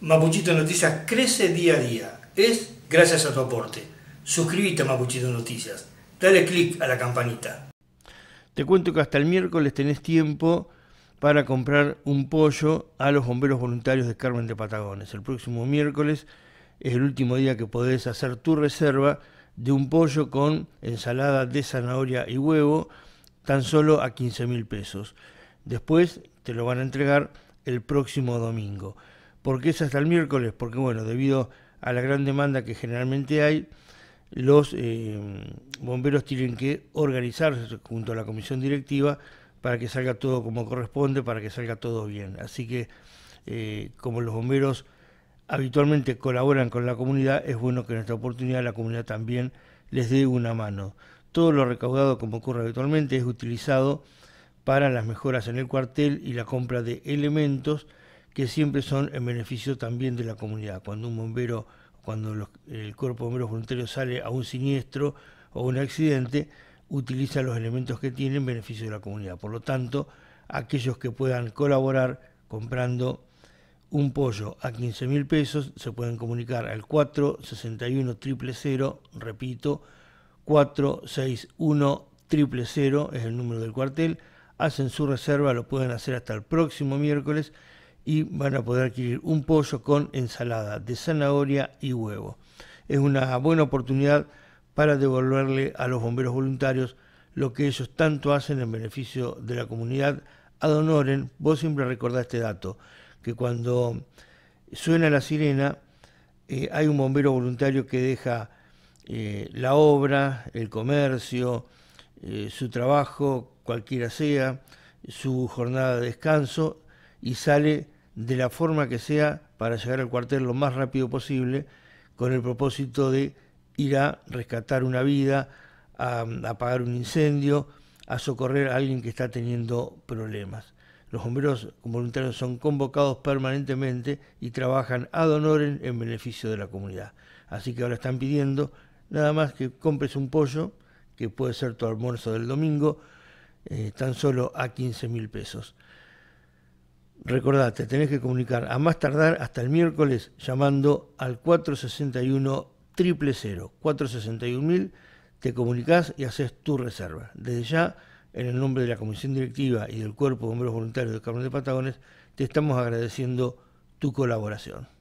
Mapuchito Noticias crece día a día. Es gracias a tu aporte. Suscríbete a Mapuchito Noticias. Dale click a la campanita. Te cuento que hasta el miércoles tenés tiempo para comprar un pollo a los bomberos voluntarios de Carmen de Patagones. El próximo miércoles es el último día que podés hacer tu reserva de un pollo con ensalada de zanahoria y huevo tan solo a 15 mil pesos. Después te lo van a entregar el próximo domingo qué es hasta el miércoles, porque bueno, debido a la gran demanda que generalmente hay, los eh, bomberos tienen que organizarse junto a la comisión directiva para que salga todo como corresponde, para que salga todo bien. Así que eh, como los bomberos habitualmente colaboran con la comunidad, es bueno que en esta oportunidad la comunidad también les dé una mano. Todo lo recaudado, como ocurre habitualmente, es utilizado para las mejoras en el cuartel y la compra de elementos que siempre son en beneficio también de la comunidad. Cuando un bombero, cuando el cuerpo de bomberos voluntarios sale a un siniestro o un accidente, utiliza los elementos que tiene en beneficio de la comunidad. Por lo tanto, aquellos que puedan colaborar comprando un pollo a 15 mil pesos se pueden comunicar al 461 000, repito, 461 000 es el número del cuartel. Hacen su reserva, lo pueden hacer hasta el próximo miércoles y van a poder adquirir un pollo con ensalada de zanahoria y huevo. Es una buena oportunidad para devolverle a los bomberos voluntarios lo que ellos tanto hacen en beneficio de la comunidad. Adonoren, vos siempre recordá este dato, que cuando suena la sirena, eh, hay un bombero voluntario que deja eh, la obra, el comercio, eh, su trabajo, cualquiera sea, su jornada de descanso, y sale de la forma que sea para llegar al cuartel lo más rápido posible con el propósito de ir a rescatar una vida, a, apagar un incendio, a socorrer a alguien que está teniendo problemas. Los bomberos voluntarios son convocados permanentemente y trabajan ad honorem en beneficio de la comunidad. Así que ahora están pidiendo nada más que compres un pollo, que puede ser tu almuerzo del domingo, eh, tan solo a 15 mil pesos. Recordate, tenés que comunicar a más tardar hasta el miércoles llamando al 461 000 461.000, te comunicas y haces tu reserva. Desde ya, en el nombre de la Comisión Directiva y del Cuerpo de Hombres Voluntarios del Carmen de Patagones, te estamos agradeciendo tu colaboración.